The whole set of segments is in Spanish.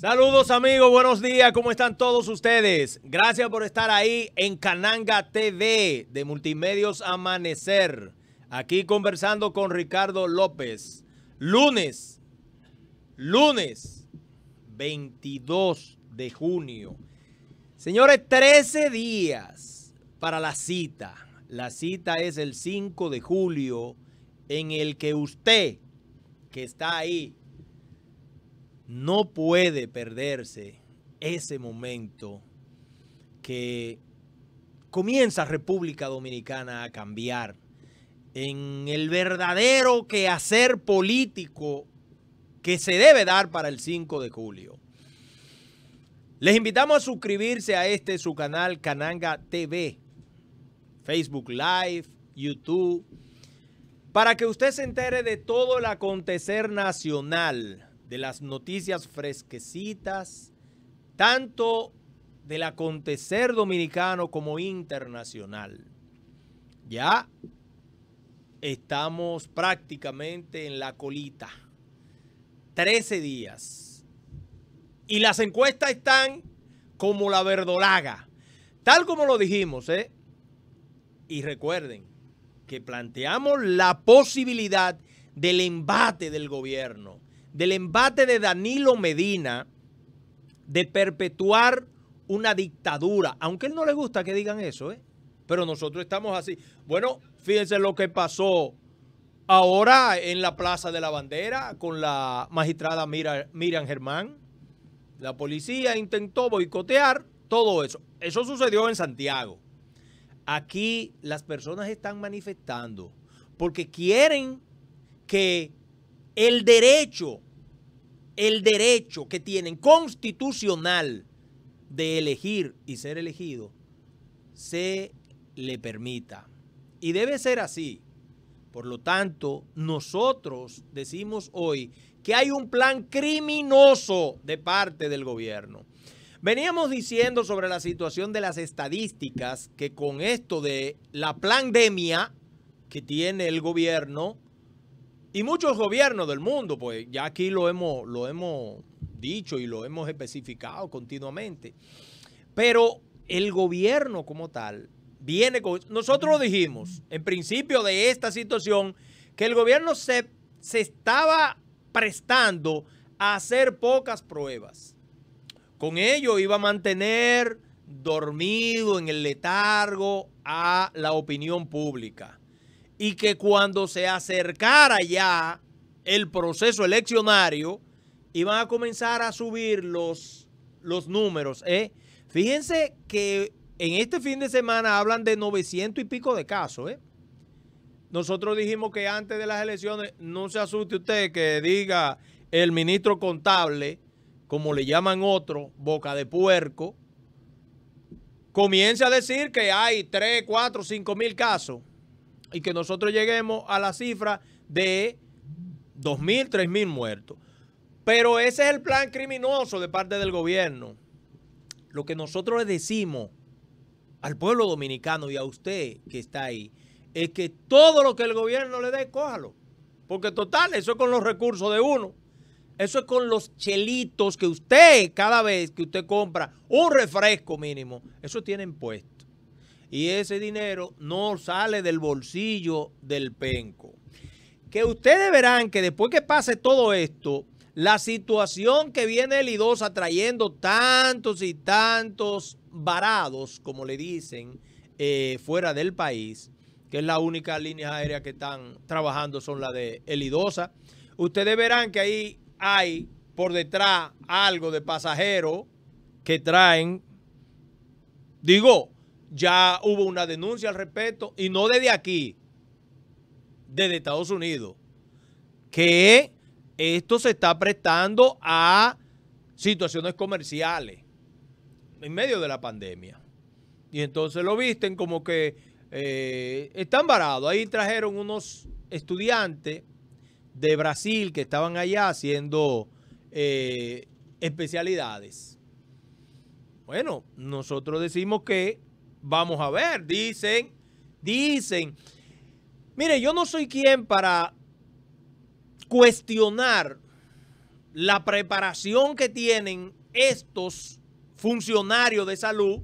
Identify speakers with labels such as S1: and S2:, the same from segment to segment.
S1: Saludos amigos, buenos días, ¿cómo están todos ustedes? Gracias por estar ahí en Cananga TV de Multimedios Amanecer. Aquí conversando con Ricardo López. Lunes, lunes 22 de junio. Señores, 13 días para la cita. La cita es el 5 de julio en el que usted que está ahí no puede perderse ese momento que comienza República Dominicana a cambiar en el verdadero quehacer político que se debe dar para el 5 de julio. Les invitamos a suscribirse a este su canal Cananga TV, Facebook Live, YouTube, para que usted se entere de todo el acontecer nacional de las noticias fresquecitas, tanto del acontecer dominicano como internacional. Ya estamos prácticamente en la colita. 13 días. Y las encuestas están como la verdolaga. Tal como lo dijimos, ¿eh? Y recuerden que planteamos la posibilidad del embate del gobierno del embate de Danilo Medina de perpetuar una dictadura. Aunque a él no le gusta que digan eso, ¿eh? pero nosotros estamos así. Bueno, fíjense lo que pasó ahora en la Plaza de la Bandera con la magistrada Miriam Germán. La policía intentó boicotear todo eso. Eso sucedió en Santiago. Aquí las personas están manifestando porque quieren que el derecho, el derecho que tienen constitucional de elegir y ser elegido, se le permita. Y debe ser así. Por lo tanto, nosotros decimos hoy que hay un plan criminoso de parte del gobierno. Veníamos diciendo sobre la situación de las estadísticas que con esto de la pandemia que tiene el gobierno, y muchos gobiernos del mundo, pues ya aquí lo hemos, lo hemos dicho y lo hemos especificado continuamente. Pero el gobierno como tal viene con... Nosotros dijimos en principio de esta situación, que el gobierno se, se estaba prestando a hacer pocas pruebas. Con ello iba a mantener dormido en el letargo a la opinión pública y que cuando se acercara ya el proceso eleccionario, iban a comenzar a subir los, los números. ¿eh? Fíjense que en este fin de semana hablan de 900 y pico de casos. ¿eh? Nosotros dijimos que antes de las elecciones, no se asuste usted que diga el ministro contable, como le llaman otro, boca de puerco, comience a decir que hay 3, 4, cinco mil casos y que nosotros lleguemos a la cifra de 2.000, 3.000 muertos. Pero ese es el plan criminoso de parte del gobierno. Lo que nosotros le decimos al pueblo dominicano y a usted que está ahí es que todo lo que el gobierno le dé, cójalo. Porque total, eso es con los recursos de uno. Eso es con los chelitos que usted, cada vez que usted compra un refresco mínimo, eso tiene impuesto y ese dinero no sale del bolsillo del penco. Que ustedes verán que después que pase todo esto, la situación que viene Elidosa trayendo tantos y tantos varados, como le dicen, eh, fuera del país, que es la única línea aérea que están trabajando, son las de Elidosa. Ustedes verán que ahí hay por detrás algo de pasajeros que traen, digo, ya hubo una denuncia al respecto, y no desde aquí, desde Estados Unidos, que esto se está prestando a situaciones comerciales en medio de la pandemia. Y entonces lo visten como que eh, están varados. Ahí trajeron unos estudiantes de Brasil que estaban allá haciendo eh, especialidades. Bueno, nosotros decimos que Vamos a ver, dicen, dicen. Mire, yo no soy quien para cuestionar la preparación que tienen estos funcionarios de salud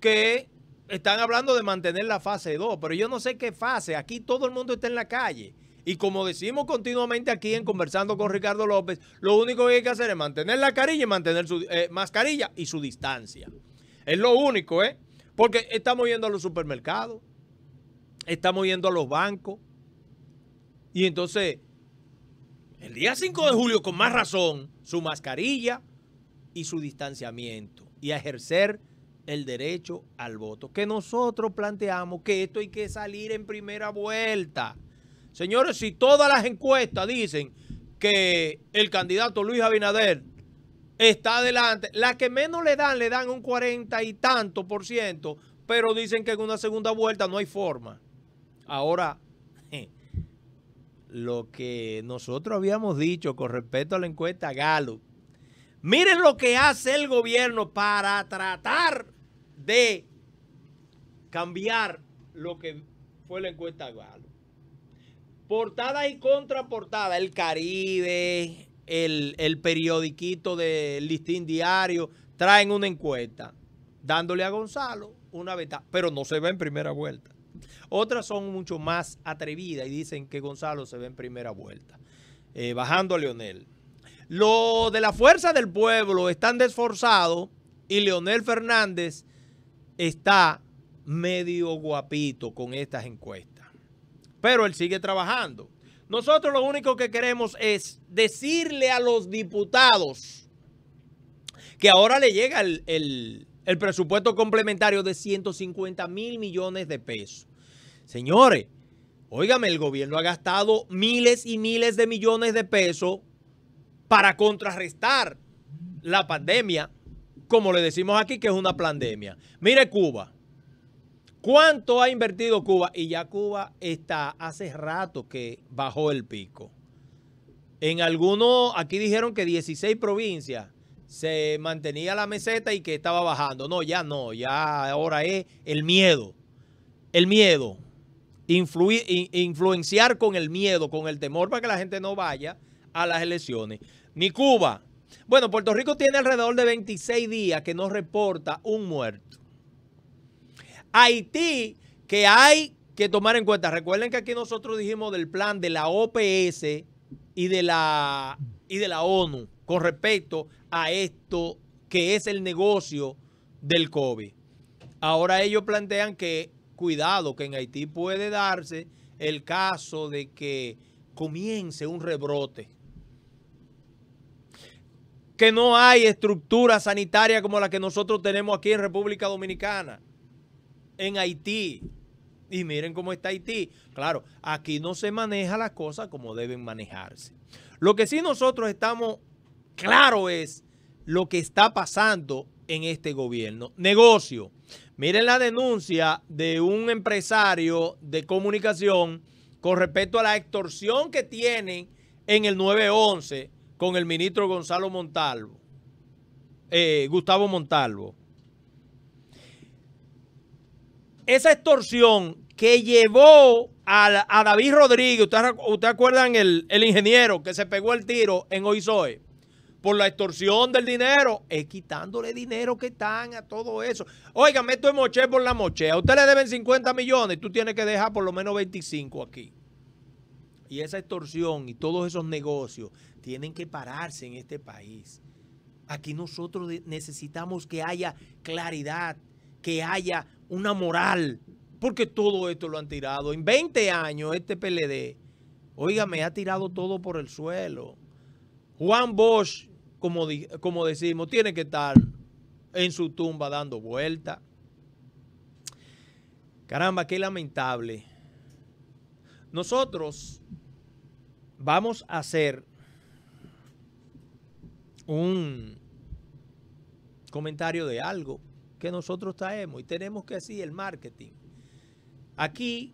S1: que están hablando de mantener la fase 2, pero yo no sé qué fase. Aquí todo el mundo está en la calle. Y como decimos continuamente aquí en Conversando con Ricardo López, lo único que hay que hacer es mantener la carilla y mantener su eh, mascarilla y su distancia. Es lo único, ¿eh? Porque estamos yendo a los supermercados, estamos yendo a los bancos. Y entonces, el día 5 de julio, con más razón, su mascarilla y su distanciamiento y ejercer el derecho al voto. Que nosotros planteamos que esto hay que salir en primera vuelta. Señores, si todas las encuestas dicen que el candidato Luis Abinader está adelante. La que menos le dan, le dan un cuarenta y tanto por ciento, pero dicen que en una segunda vuelta no hay forma. Ahora, lo que nosotros habíamos dicho con respecto a la encuesta Galo, miren lo que hace el gobierno para tratar de cambiar lo que fue la encuesta Galo. Portada y contraportada, el Caribe, el, periodiquito del listín diario, traen una encuesta dándole a Gonzalo una beta, pero no se ve en primera vuelta. Otras son mucho más atrevidas y dicen que Gonzalo se ve en primera vuelta, eh, bajando a Leonel. Lo de la fuerza del pueblo están desforzados y Leonel Fernández está medio guapito con estas encuestas. Pero él sigue trabajando. Nosotros lo único que queremos es decirle a los diputados que ahora le llega el, presupuesto complementario de 150 mil millones de pesos. Señores, óigame, el gobierno ha gastado miles y miles de millones de pesos para contrarrestar la pandemia, como le decimos aquí, que es una pandemia. Mire Cuba, ¿Cuánto ha invertido Cuba? Y ya Cuba está hace rato que bajó el pico. En algunos, aquí dijeron que 16 provincias se mantenía la meseta y que estaba bajando. No, ya no, ya ahora es el miedo. El miedo. Influir, influenciar con el miedo, con el temor para que la gente no vaya a las elecciones. Ni Cuba. Bueno, Puerto Rico tiene alrededor de 26 días que no reporta un muerto. Haití, que hay que tomar en cuenta. Recuerden que aquí nosotros dijimos del plan de la OPS y de la, y de la ONU con respecto a esto que es el negocio del COVID. Ahora ellos plantean que, cuidado, que en Haití puede darse el caso de que comience un rebrote. Que no hay estructura sanitaria como la que nosotros tenemos aquí en República Dominicana en Haití. Y miren cómo está Haití. Claro, aquí no se maneja las cosas como deben manejarse. Lo que sí nosotros estamos claro es lo que está pasando en este gobierno. Negocio. Miren la denuncia de un empresario de comunicación con respecto a la extorsión que tienen en el 911 con el ministro Gonzalo Montalvo, eh, Gustavo Montalvo esa extorsión que llevó a, David Rodríguez, ¿ustedes usted acuerdan el, ingeniero que se pegó el tiro en Oizoe? Por la extorsión del dinero, es quitándole dinero que están a todo eso. Oigan, meto es moche por la mochea. usted le deben 50 millones, tú tienes que dejar por lo menos 25 aquí. Y esa extorsión y todos esos negocios tienen que pararse en este país. Aquí nosotros necesitamos que haya claridad, que haya una moral, porque todo esto lo han tirado. En 20 años este PLD, me ha tirado todo por el suelo. Juan Bosch, como, como decimos, tiene que estar en su tumba dando vuelta. Caramba, qué lamentable. Nosotros vamos a hacer un comentario de algo que nosotros traemos y tenemos que así el marketing. Aquí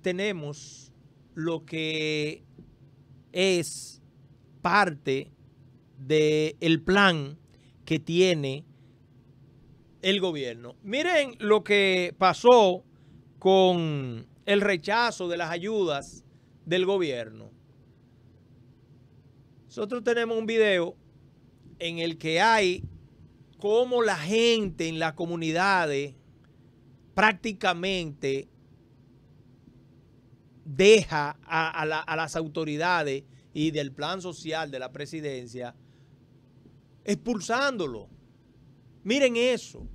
S1: tenemos lo que es parte del el plan que tiene el gobierno. Miren lo que pasó con el rechazo de las ayudas del gobierno. Nosotros tenemos un video en el que hay cómo la gente en las comunidades prácticamente deja a, las autoridades y del plan social de la presidencia expulsándolo. Miren eso.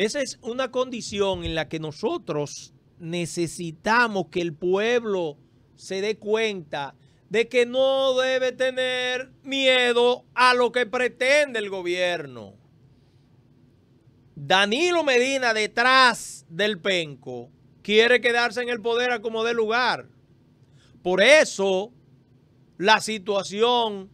S1: Esa es una condición en la que nosotros necesitamos que el pueblo se dé cuenta de que no debe tener miedo a lo que pretende el gobierno. Danilo Medina detrás del penco quiere quedarse en el poder a como dé lugar. Por eso la situación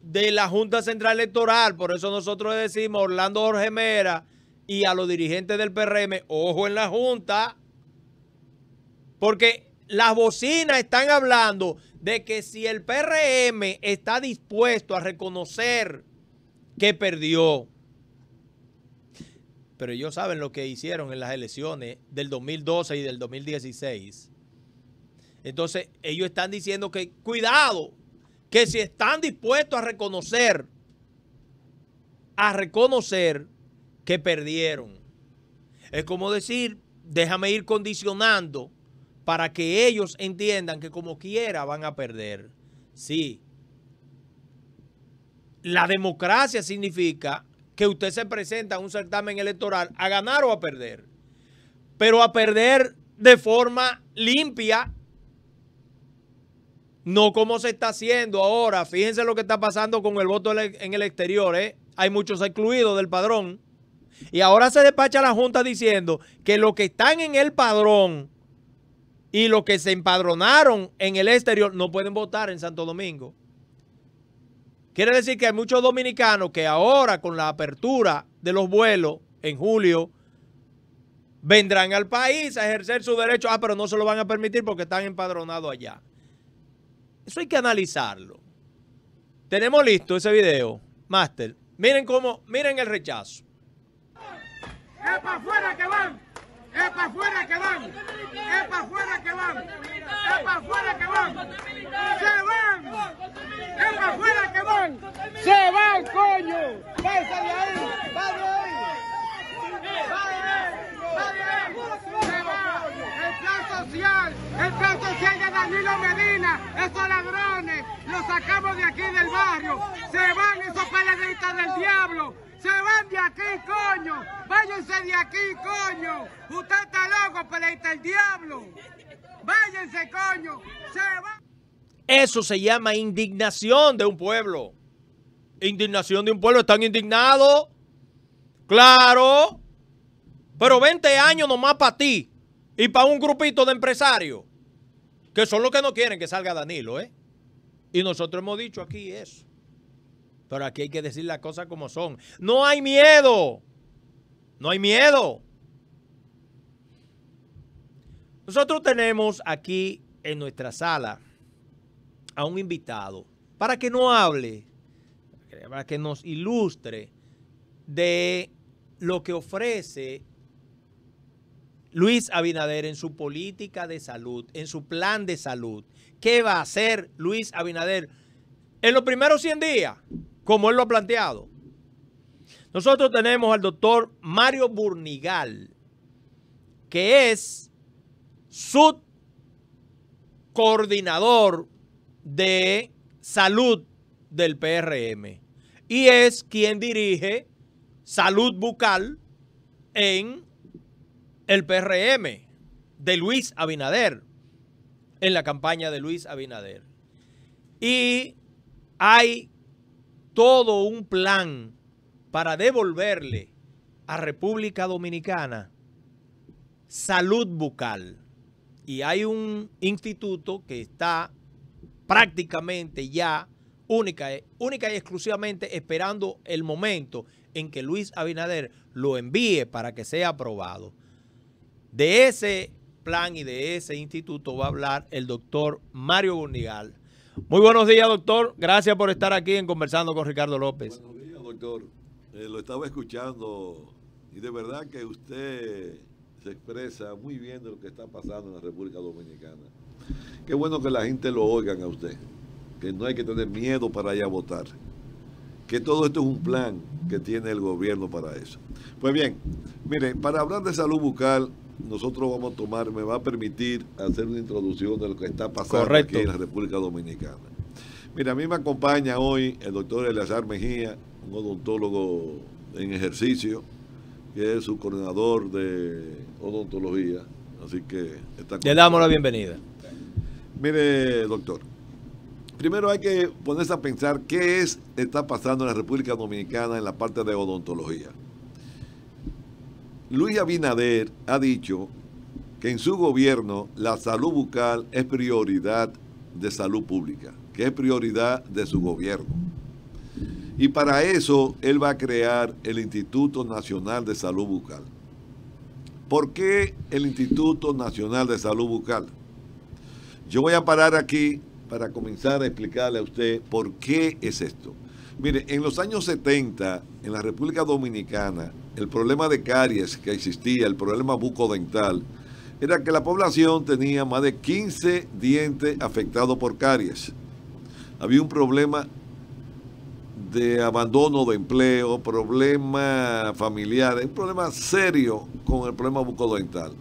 S1: de la Junta Central Electoral, por eso nosotros decimos Orlando Jorge Mera, y a los dirigentes del PRM, ojo en la Junta, porque las bocinas están hablando de que si el PRM está dispuesto a reconocer que perdió, pero ellos saben lo que hicieron en las elecciones del 2012 y del 2016. Entonces, ellos están diciendo que cuidado, que si están dispuestos a reconocer, a reconocer que perdieron. Es como decir, déjame ir condicionando para que ellos entiendan que como quiera van a perder. Sí. La democracia significa que usted se presenta a un certamen electoral a ganar o a perder, pero a perder de forma limpia, no como se está haciendo ahora. Fíjense lo que está pasando con el voto en el exterior. ¿eh? Hay muchos excluidos del padrón. Y ahora se despacha la Junta diciendo que los que están en el padrón y los que se empadronaron en el exterior no pueden votar en Santo Domingo. Quiere decir que hay muchos dominicanos que ahora con la apertura de los vuelos en julio vendrán al país a ejercer su derecho. Ah, pero no se lo van a permitir porque están empadronados allá. Eso hay que analizarlo. Tenemos listo ese video, Master. Miren cómo, miren el rechazo. ¡Es para afuera que van! ¡Es para afuera que van! ¡Es para afuera que van! ¡Es para afuera que van! ¡Se van! ¡Es para afuera que van! ¡Se van, coño! Vaya, ahí! ¡Va de ahí! ¡Va ¡Se ¡El plan social! ¡El plan social de Danilo
S2: Medina! ¡Esos ladrones! ¡Los sacamos de aquí del barrio! ¡Se van esos paladitas del diablo!
S1: ¡Se van de aquí, coño! ¡Váyanse de aquí, coño! ¡Usted está loco, pero el diablo! ¡Váyanse, coño! ¡Se van! Eso se llama indignación de un pueblo. Indignación de un pueblo. ¿Están indignados? ¡Claro! Pero 20 años nomás para ti y para un grupito de empresarios que son los que no quieren que salga Danilo, ¿eh? Y nosotros hemos dicho aquí eso. Pero aquí hay que decir las cosas como son. No hay miedo. No hay miedo. Nosotros tenemos aquí en nuestra sala a un invitado para que nos hable, para que nos ilustre de lo que ofrece Luis Abinader en su política de salud, en su plan de salud. ¿Qué va a hacer Luis Abinader en los primeros 100 días? como él lo ha planteado. Nosotros tenemos al doctor Mario Burnigal, que es subcoordinador de salud del PRM y es quien dirige salud bucal en el PRM de Luis Abinader, en la campaña de Luis Abinader. Y hay todo un plan para devolverle a República Dominicana salud bucal. Y hay un instituto que está prácticamente ya única, e, única y exclusivamente esperando el momento en que Luis Abinader lo envíe para que sea aprobado. De ese plan y de ese instituto va a hablar el doctor Mario Burnigal, muy buenos días, doctor. Gracias por estar aquí en Conversando con Ricardo López. Buenos
S3: días, doctor. Eh, lo estaba escuchando y de verdad que usted se expresa muy bien de lo que está pasando en la República Dominicana. Qué bueno que la gente lo oigan a usted, que no hay que tener miedo para allá a votar, que todo esto es un plan que tiene el gobierno para eso. Pues bien, mire, para hablar de salud bucal, nosotros vamos a tomar, me va a permitir hacer una introducción de lo que está pasando aquí en la República Dominicana. Mira, a mí me acompaña hoy el doctor Eleazar Mejía, un odontólogo en ejercicio, que es su coordinador de odontología. Así que
S1: está Le damos la bienvenida.
S3: Mire, doctor, primero hay que ponerse a pensar qué es está pasando en la República Dominicana en la parte de odontología. Luis Abinader ha dicho que en su gobierno la salud bucal es prioridad de salud pública, que es prioridad de su gobierno. Y para eso él va a crear el Instituto Nacional de Salud Bucal. ¿Por qué el Instituto Nacional de Salud Bucal? Yo voy a parar aquí para comenzar a explicarle a usted por qué es esto. Mire, en los años 70, en la República Dominicana, el problema de caries que existía, el problema bucodental, era que la población tenía más de 15 dientes afectados por caries. Había un problema de abandono de empleo, problema familiar, un problema serio con el problema bucodental.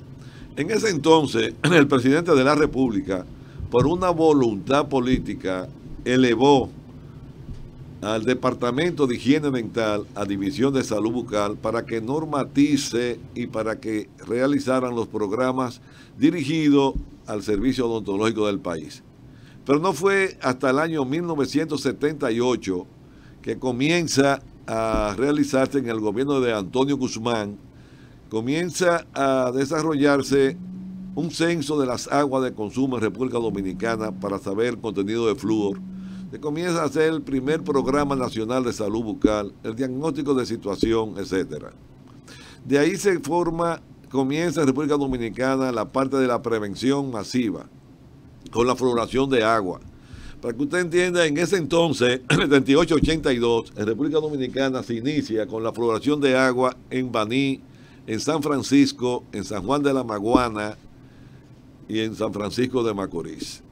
S3: En ese entonces, el presidente de la República, por una voluntad política, elevó al Departamento de Higiene Mental, a División de Salud Bucal, para que normatice y para que realizaran los programas dirigidos al servicio odontológico del país. Pero no fue hasta el año 1978 que comienza a realizarse en el gobierno de Antonio Guzmán, comienza a desarrollarse un censo de las aguas de consumo en República Dominicana para saber contenido de flúor se comienza a hacer el primer programa nacional de salud bucal, el diagnóstico de situación, etc. De ahí se forma, comienza en República Dominicana la parte de la prevención masiva, con la floración de agua. Para que usted entienda, en ese entonces, en 78-82, en República Dominicana se inicia con la floración de agua en Baní, en San Francisco, en San Juan de la Maguana y en San Francisco de Macorís.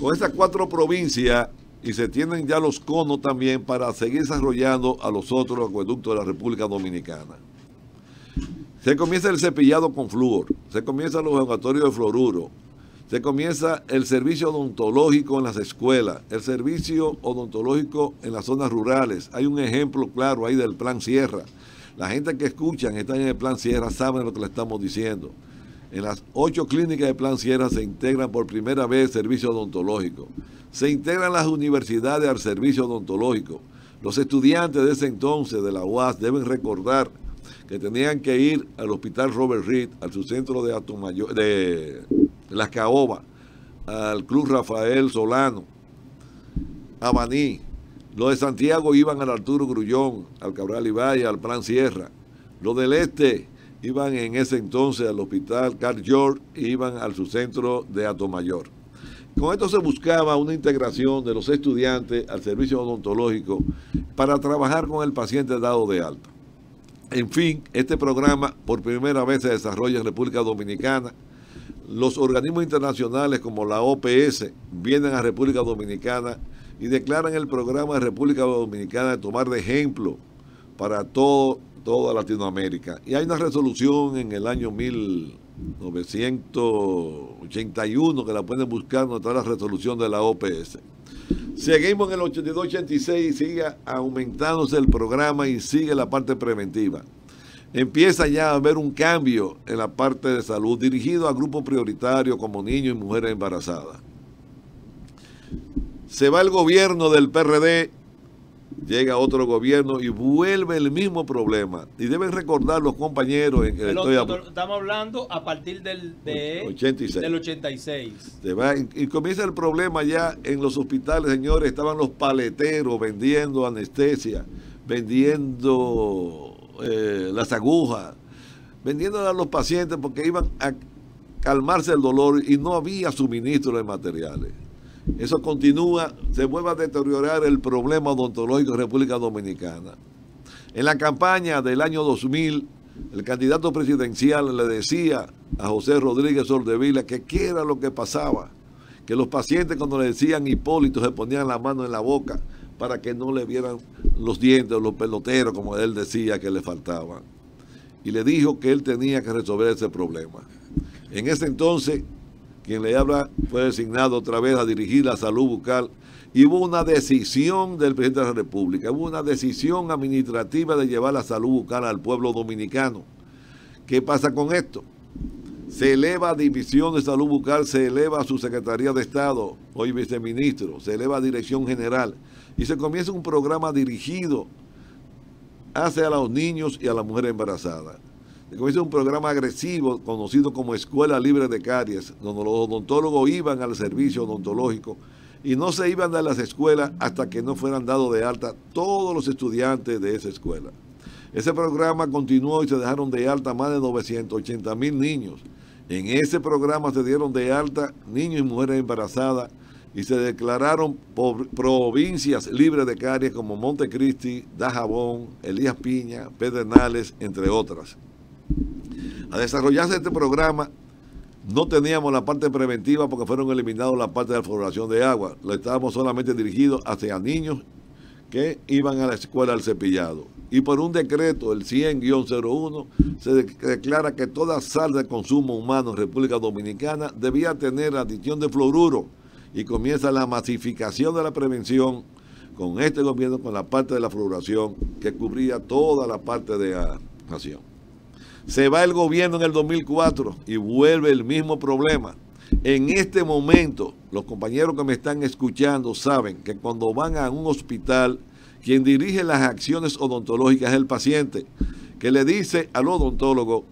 S3: Con estas cuatro provincias y se tienen ya los conos también para seguir desarrollando a los otros acueductos de la República Dominicana. Se comienza el cepillado con flúor, se comienza los laboratorios de fluoruro, se comienza el servicio odontológico en las escuelas, el servicio odontológico en las zonas rurales. Hay un ejemplo claro ahí del Plan Sierra. La gente que escuchan está en el Plan Sierra saben lo que le estamos diciendo. En las ocho clínicas de Plan Sierra se integran por primera vez servicio odontológico. Se integran las universidades al servicio odontológico. Los estudiantes de ese entonces de la UAS deben recordar que tenían que ir al hospital Robert Reed, al su centro de, de Las Caobas, al Club Rafael Solano, a Baní. Los de Santiago iban al Arturo Grullón, al Cabral Ibaya, al Plan Sierra. Los del Este iban en ese entonces al hospital Carl York e iban al su centro de Mayor Con esto se buscaba una integración de los estudiantes al servicio odontológico para trabajar con el paciente dado de alta. En fin, este programa por primera vez se desarrolla en República Dominicana. Los organismos internacionales como la OPS vienen a República Dominicana y declaran el programa de República Dominicana de tomar de ejemplo para todo toda Latinoamérica. Y hay una resolución en el año 1981 que la pueden buscar, no la resolución de la OPS. Seguimos en el 82-86 sigue aumentándose el programa y sigue la parte preventiva. Empieza ya a haber un cambio en la parte de salud dirigido a grupos prioritarios como niños y mujeres embarazadas. Se va el gobierno del PRD llega otro gobierno y vuelve el mismo problema. Y deben recordar los compañeros en que estoy hablando.
S1: Estamos hablando a partir del, 86.
S3: Y comienza el problema ya en los hospitales, señores. Estaban los paleteros vendiendo anestesia, vendiendo eh, las agujas, vendiendo a los pacientes porque iban a calmarse el dolor y no había suministro de materiales. Eso continúa, se vuelve a deteriorar el problema odontológico en República Dominicana. En la campaña del año 2000, el candidato presidencial le decía a José Rodríguez Sordevila que qué era lo que pasaba, que los pacientes cuando le decían Hipólito se ponían la mano en la boca para que no le vieran los dientes, o los peloteros, como él decía que le faltaban. Y le dijo que él tenía que resolver ese problema. En ese entonces, quien le habla fue designado otra vez a dirigir la salud bucal y hubo una decisión del presidente de la República, hubo una decisión administrativa de llevar la salud bucal al pueblo dominicano. ¿Qué pasa con esto? Se eleva a División de Salud Bucal, se eleva a su Secretaría de Estado, hoy viceministro, se eleva a Dirección General y se comienza un programa dirigido hacia los niños y a la mujer embarazada comienza un programa agresivo conocido como Escuela Libre de Caries, donde los odontólogos iban al servicio odontológico y no se iban a las escuelas hasta que no fueran dados de alta todos los estudiantes de esa escuela. Ese programa continuó y se dejaron de alta más de 980 mil niños. En ese programa se dieron de alta niños y mujeres embarazadas y se declararon provincias libres de caries como Montecristi, Dajabón, Elías Piña, Pedernales, entre otras a desarrollarse este programa, no teníamos la parte preventiva porque fueron eliminados la parte de la floración de agua. Lo estábamos solamente dirigidos hacia niños que iban a la escuela al cepillado. Y por un decreto, el 100-01, se declara que toda sal de consumo humano en República Dominicana debía tener adición de fluoruro y comienza la masificación de la prevención con este gobierno, con la parte de la floración que cubría toda la parte de la nación. Se va el gobierno en el 2004 y vuelve el mismo problema. En este momento, los compañeros que me están escuchando saben que cuando van a un hospital, quien dirige las acciones odontológicas es el paciente, que le dice al odontólogo,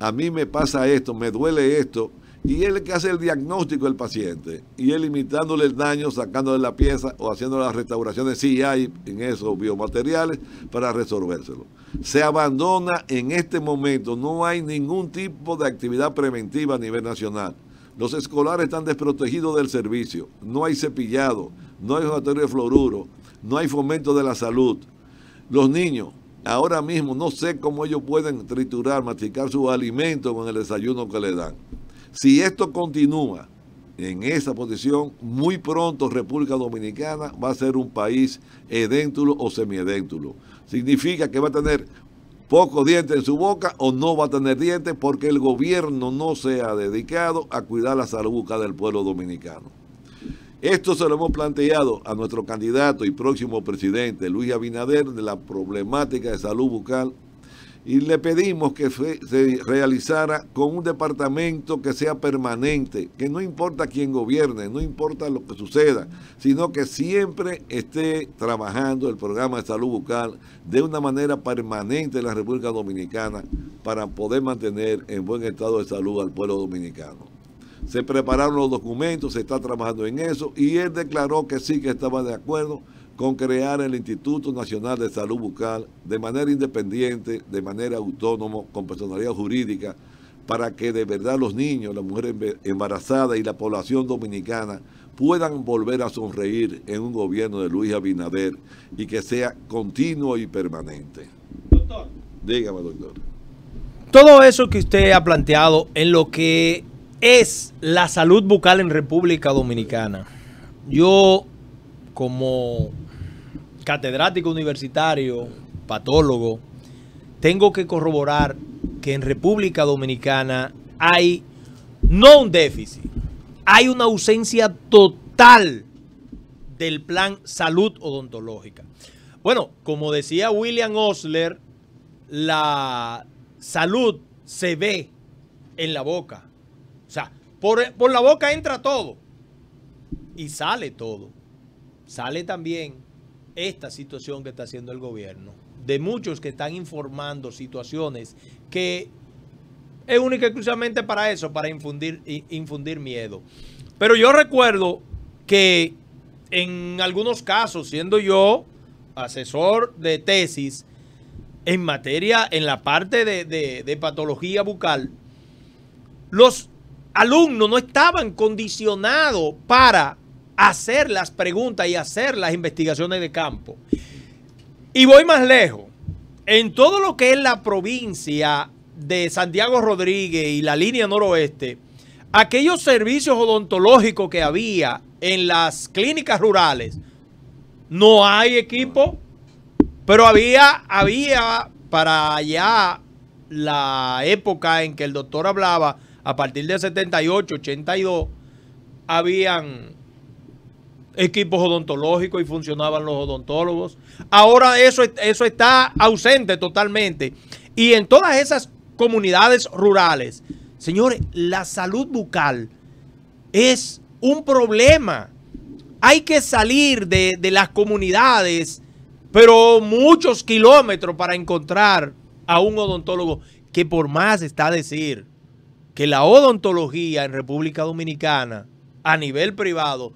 S3: a mí me pasa esto, me duele esto, y él el que hace el diagnóstico del paciente. Y él limitándole el daño, sacándole la pieza o haciendo las restauraciones, si hay en esos biomateriales, para resolvérselo. Se abandona en este momento. No hay ningún tipo de actividad preventiva a nivel nacional. Los escolares están desprotegidos del servicio. No hay cepillado, no hay jugatorio de fluoruro, no hay fomento de la salud. Los niños, ahora mismo, no sé cómo ellos pueden triturar, masticar sus alimentos con el desayuno que le dan. Si esto continúa en esa posición, muy pronto República Dominicana va a ser un país edéntulo o semiedéntulo. Significa que va a tener poco dientes en su boca o no va a tener dientes porque el gobierno no se ha dedicado a cuidar la salud bucal del pueblo dominicano. Esto se lo hemos planteado a nuestro candidato y próximo presidente Luis Abinader de la problemática de salud bucal y le pedimos que se realizara con un departamento que sea permanente, que no importa quién gobierne, no importa lo que suceda, sino que siempre esté trabajando el programa de salud bucal de una manera permanente en la República Dominicana para poder mantener en buen estado de salud al pueblo dominicano se prepararon los documentos, se está trabajando en eso y él declaró que sí, que estaba de acuerdo con crear el Instituto Nacional de Salud Bucal de manera independiente, de manera autónoma, con personalidad jurídica, para que de verdad los niños, las mujeres embarazadas y la población dominicana puedan volver a sonreír en un gobierno de Luis Abinader y que sea continuo y permanente. Doctor. Dígame, doctor.
S1: Todo eso que usted ha planteado en lo que es la salud bucal en República Dominicana, yo como catedrático universitario, patólogo, tengo que corroborar que en República Dominicana hay no un déficit, hay una ausencia total del plan salud odontológica. Bueno, como decía William Osler, la salud se ve en la boca. O sea, por, por la boca entra todo y sale todo. Sale también esta situación que está haciendo el gobierno, de muchos que están informando situaciones que es única y exclusivamente para eso, para infundir, infundir miedo. Pero yo recuerdo que en algunos casos, siendo yo asesor de tesis en materia, en la parte de patología bucal, los alumnos no estaban condicionados para hacer las preguntas y hacer las investigaciones de campo. Y voy más lejos. En todo lo que es la provincia de Santiago Rodríguez y la línea noroeste, aquellos servicios odontológicos que había en las clínicas rurales, no hay equipo, pero había, había para allá la época en que el doctor hablaba, a partir de 78, 82, habían equipos odontológicos y funcionaban los odontólogos. Ahora eso, eso está ausente totalmente. Y en todas esas comunidades rurales, señores, la salud bucal es un problema. Hay que salir de, de las comunidades, pero muchos kilómetros para encontrar a un odontólogo que por más está a decir que la odontología en República Dominicana a nivel privado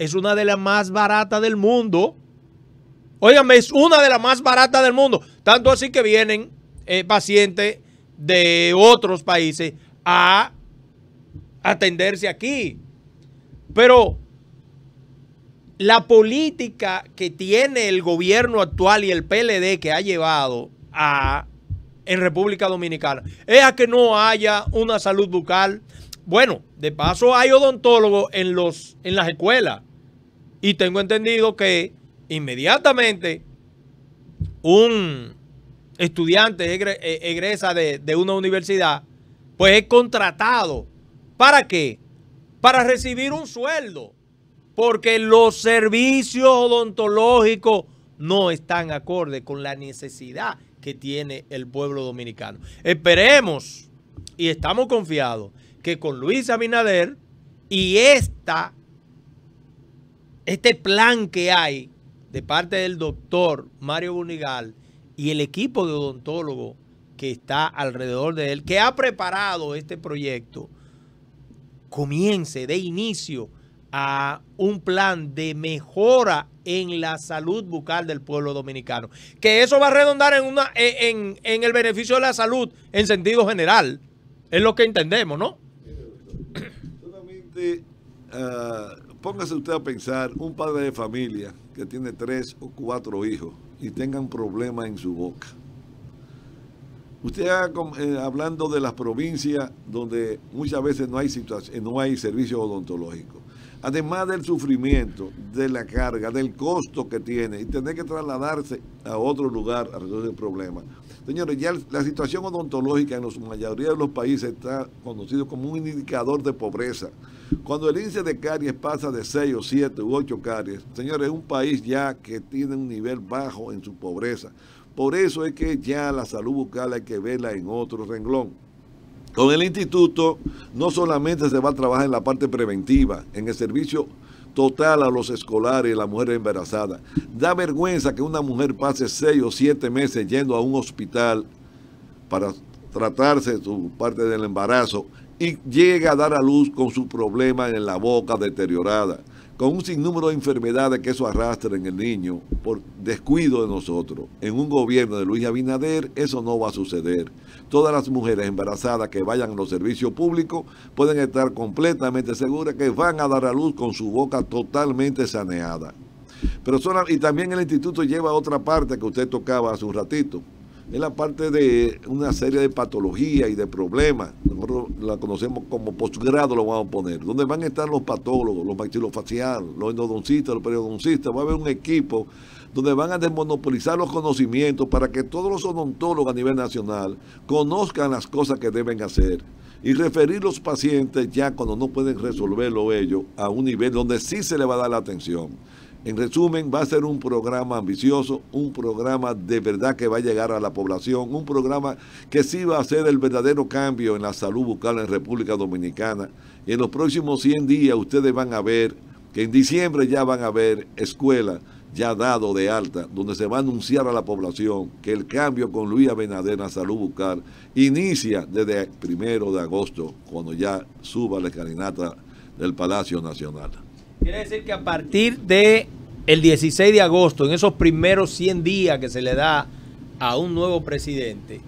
S1: es una de las más baratas del mundo. Óigame, es una de las más baratas del mundo. Tanto así que vienen eh, pacientes de otros países a atenderse aquí. Pero la política que tiene el gobierno actual y el PLD que ha llevado a en República Dominicana es a que no haya una salud bucal. Bueno, de paso hay odontólogos en los en las escuelas. Y tengo entendido que inmediatamente un estudiante eh, egresa de, una universidad, pues es contratado. ¿Para qué? Para recibir un sueldo. Porque los servicios odontológicos no están acorde con la necesidad que tiene el pueblo dominicano. Esperemos y estamos confiados que con Luis Abinader y esta este plan que hay de parte del doctor Mario Bunigal y el equipo de odontólogo que está alrededor de él, que ha preparado este proyecto, comience de inicio a un plan de mejora en la salud bucal del pueblo dominicano. Que eso va a redondar en, una, en, el beneficio de la salud en sentido general. Es lo que entendemos, ¿no?
S3: Solamente ah, Póngase usted a pensar, un padre de familia que tiene tres o cuatro hijos y tengan problema en su boca. Usted eh, hablando de las provincias donde muchas veces no hay, situación, eh, no hay servicio odontológico. Además del sufrimiento, de la carga, del costo que tiene y tener que trasladarse a otro lugar a resolver el problema Señores, ya la situación odontológica en la mayoría de los países está conocido como un indicador de pobreza. Cuando el índice de caries pasa de 6 o 7 u 8 caries, señores, es un país ya que tiene un nivel bajo en su pobreza. Por eso es que ya la salud bucal hay que verla en otro renglón. Con el instituto no solamente se va a trabajar en la parte preventiva, en el servicio total a los escolares y la mujer embarazada. Da vergüenza que una mujer pase seis o siete meses yendo a un hospital para tratarse su parte del embarazo y llega a dar a luz con su problema en la boca deteriorada con un sinnúmero de enfermedades que eso arrastra en el niño por descuido de nosotros. En un gobierno de Luis Abinader eso no va a suceder. Todas las mujeres embarazadas que vayan a los servicios públicos pueden estar completamente seguras que van a dar a luz con su boca totalmente saneada. Pero y también el instituto lleva otra parte que usted tocaba hace un ratito, es la parte de una serie de patologías y de problemas. Nosotros la conocemos como posgrado, lo vamos a poner, donde van a estar los patólogos, los maxilofaciales, los endodoncistas, los periodoncistas. Va a haber un equipo donde van a desmonopolizar los conocimientos para que todos los odontólogos a nivel nacional conozcan las cosas que deben hacer y referir los pacientes ya cuando no pueden resolverlo ellos a un nivel donde sí se le va a dar la atención. En resumen, va a ser un programa ambicioso, un programa de verdad que va a llegar a la población, un programa que sí va a ser el verdadero cambio en la salud bucal en República Dominicana. Y en los próximos 100 días ustedes van a ver que en diciembre ya van a ver escuelas ya dado de alta, donde se va a anunciar a la población que el cambio con Luis Abinader en salud bucal inicia desde el primero de agosto, cuando ya suba la escalinata del Palacio Nacional.
S1: Quiere decir que a partir de el 16 de agosto, en esos primeros 100 días que se le da a un nuevo presidente,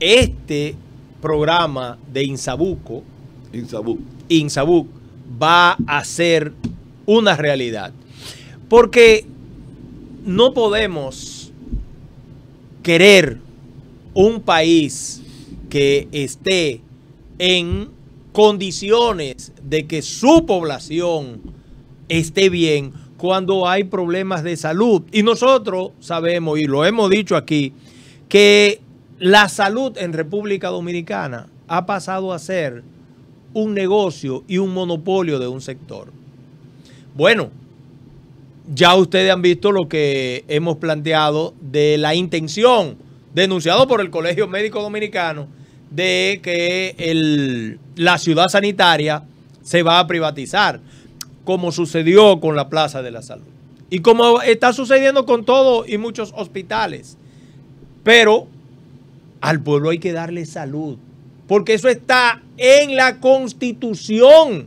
S1: este programa de Insabuco, Insabuc va a ser una realidad. Porque no podemos querer un país que esté en condiciones de que su población esté bien cuando hay problemas de salud. Y nosotros sabemos, y lo hemos dicho aquí, que la salud en República Dominicana ha pasado a ser un negocio y un monopolio de un sector. Bueno, ya ustedes han visto lo que hemos planteado de la intención denunciado por el Colegio Médico Dominicano de que la ciudad sanitaria se va a privatizar como sucedió con la Plaza de la Salud. Y como está sucediendo con todo y muchos hospitales. Pero al pueblo hay que darle salud, porque eso está en la constitución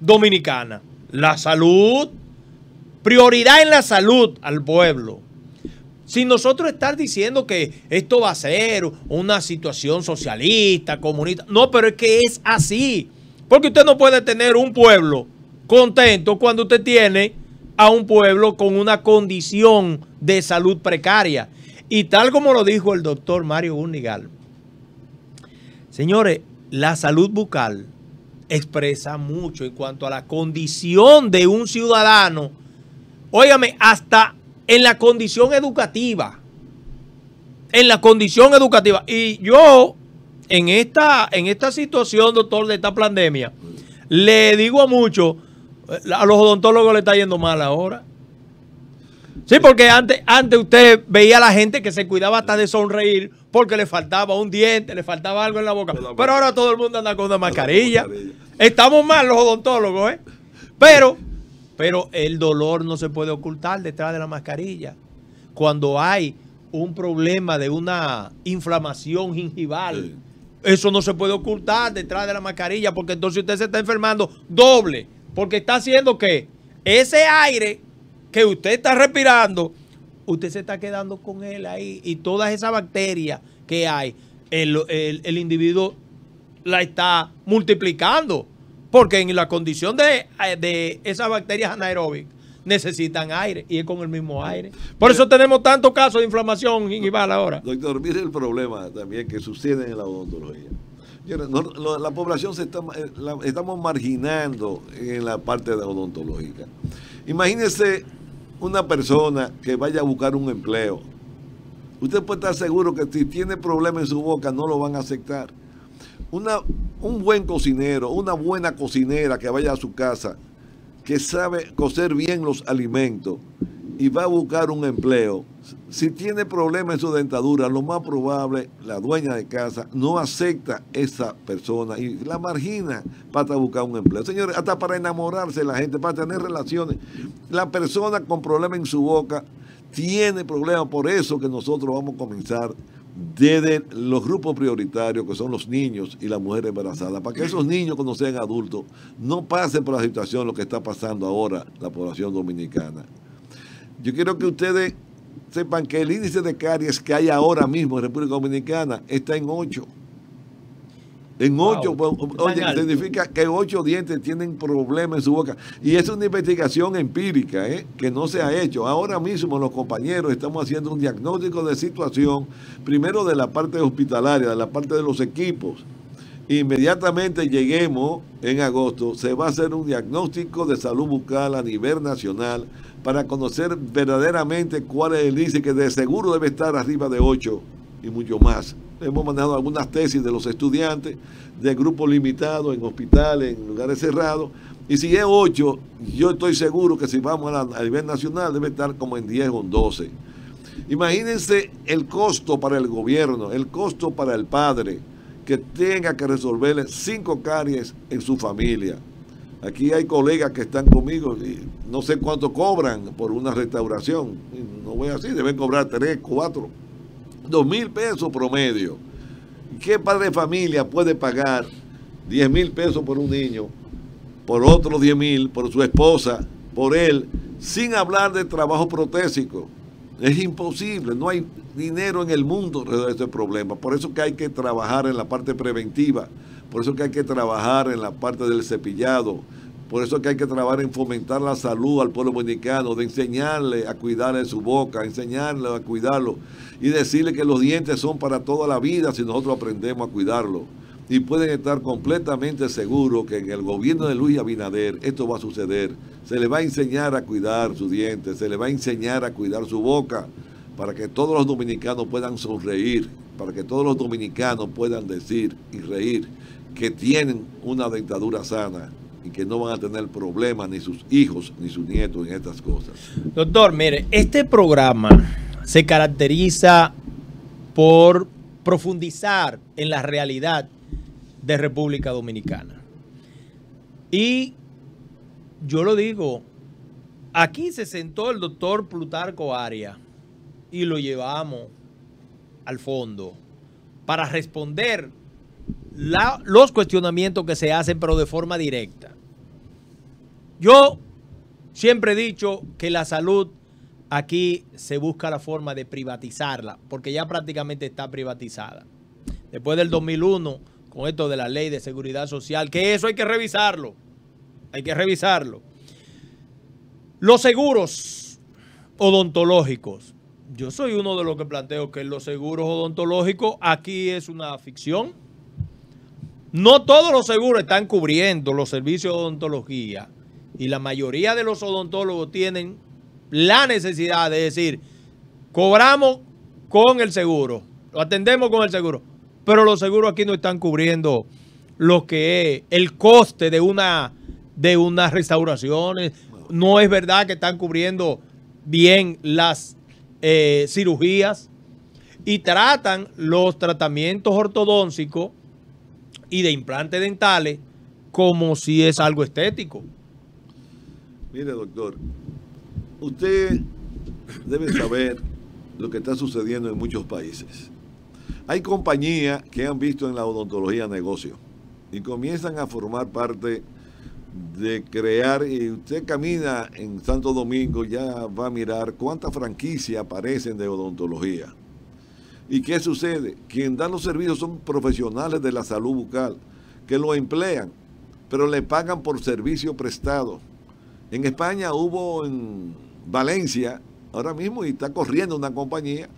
S1: dominicana. La salud, prioridad en la salud al pueblo. Si nosotros estamos diciendo que esto va a ser una situación socialista, comunista. No, pero es que es así. Porque usted no puede tener un pueblo contento cuando usted tiene a un pueblo con una condición de salud precaria. Y tal como lo dijo el doctor Mario Unigal, señores, la salud bucal expresa mucho en cuanto a la condición de un ciudadano. Óigame, hasta en la condición educativa. En la condición educativa. Y yo, en esta, en esta situación, doctor, de esta pandemia, le digo a muchos eh, a los odontólogos le está yendo mal ahora. Sí, porque antes, antes usted veía a la gente que se cuidaba hasta de sonreír porque le faltaba un diente, le faltaba algo en la boca. Pero ahora todo el mundo anda con una mascarilla. Estamos mal los odontólogos, ¿eh? Pero, pero el dolor no se puede ocultar detrás de la mascarilla. Cuando hay un problema de una inflamación gingival, eso no se puede ocultar detrás de la mascarilla porque entonces usted se está enfermando doble porque está haciendo que ese aire que usted está respirando, usted se está quedando con él ahí y todas esas bacterias que hay, el, individuo la está multiplicando. Porque en la condición de, esas bacterias anaeróbicas, necesitan aire y es con el mismo aire. Por eso tenemos tantos casos de inflamación Gingival, ahora.
S3: Doctor, mire el problema también que sucede en la odontología.
S1: La
S3: población se eh, estamos marginando en la parte de odontológica. Imagínese una persona que vaya a buscar un empleo. Usted puede estar seguro que si tiene problemas en su boca no lo van a aceptar. Una, un buen cocinero, una buena cocinera que vaya a su casa, que sabe cocer bien los alimentos y va a buscar un empleo, si tiene problemas en su dentadura, lo más probable, la dueña de casa no acepta esa persona y la margina para buscar un empleo. Señores, hasta para enamorarse la gente, para tener relaciones, la persona con problemas en su boca tiene problemas. Por eso que nosotros vamos a comenzar desde los grupos prioritarios, que son los niños y las mujeres embarazadas, para que esos niños cuando sean adultos no pasen por la situación, lo que está pasando ahora la población dominicana. Yo quiero que ustedes sepan que el índice de caries que hay ahora mismo en República Dominicana está en 8. En 8, pues, oye, significa que 8 dientes tienen problemas en su boca. Y es una investigación empírica ¿eh? que no se ha hecho. Ahora mismo los compañeros estamos haciendo un diagnóstico de situación, primero de la parte hospitalaria, de la parte de los equipos. Inmediatamente lleguemos en agosto, se va a hacer un diagnóstico de salud bucal a nivel nacional para conocer verdaderamente cuál es el índice que de seguro debe estar arriba de 8 y mucho más. Hemos mandado algunas tesis de los estudiantes, de grupos limitados, en hospitales, en lugares cerrados. Y si es 8, yo estoy seguro que si vamos a, nivel nacional debe estar como en 10 o en 12. Imagínense el costo para el gobierno, el costo para el padre que tenga que resolverle cinco caries en su familia. Aquí hay colegas que están conmigo y no sé cuánto cobran por una restauración. No voy así, deben cobrar tres, cuatro, dos mil pesos promedio. ¿Qué padre de familia puede pagar 10 mil pesos por un niño, por otro 10 mil, por su esposa, por él, sin hablar de trabajo protésico? Es imposible, no hay dinero en el mundo alrededor de este problema. Por eso que hay que trabajar en la parte preventiva, por eso que hay que trabajar en la parte del cepillado, por eso que hay que trabajar en fomentar la salud al pueblo dominicano, de enseñarle a cuidarle su boca, enseñarle a cuidarlo y decirle que los dientes son para toda la vida si nosotros aprendemos a cuidarlo. Y pueden estar completamente seguros que en el gobierno de Luis Abinader esto va a suceder se le va a enseñar a cuidar sus dientes, se le va a enseñar a cuidar su boca, para que todos los dominicanos puedan sonreír, para que todos los dominicanos puedan decir y reír que tienen una dentadura sana y que no van a tener problemas ni sus hijos ni sus nietos en estas cosas.
S1: Doctor, mire, este programa se caracteriza por profundizar en la realidad de República Dominicana. Y yo lo digo, aquí se sentó el doctor Plutarco Aria y lo llevamos al fondo para responder los cuestionamientos que se hacen, pero de forma directa. Yo siempre he dicho que la salud aquí se busca la forma de privatizarla, porque ya prácticamente está privatizada. Después del 2001, con esto de la ley de seguridad social, que eso hay que revisarlo. Hay que revisarlo. Los seguros odontológicos. Yo soy uno de los que planteo que los seguros odontológicos aquí es una ficción. No todos los seguros están cubriendo los servicios de odontología y la mayoría de los odontólogos tienen la necesidad de decir, cobramos con el seguro, lo atendemos con el seguro, pero los seguros aquí no están cubriendo lo que es el coste de una de unas restauraciones. No es verdad que están cubriendo bien las eh, cirugías y tratan los tratamientos ortodónticos y de implantes dentales como si es algo estético. Mire,
S3: doctor, usted debe saber lo que está sucediendo en muchos países. Hay compañías que han visto en la odontología negocio y comienzan a formar parte de crear, y usted camina en Santo Domingo, ya va a mirar cuántas franquicias aparecen de odontología. ¿Y qué sucede? Quien da los servicios son profesionales de la salud bucal, que lo emplean, pero le pagan por servicio prestado. En España hubo en Valencia, ahora mismo, y está corriendo una compañía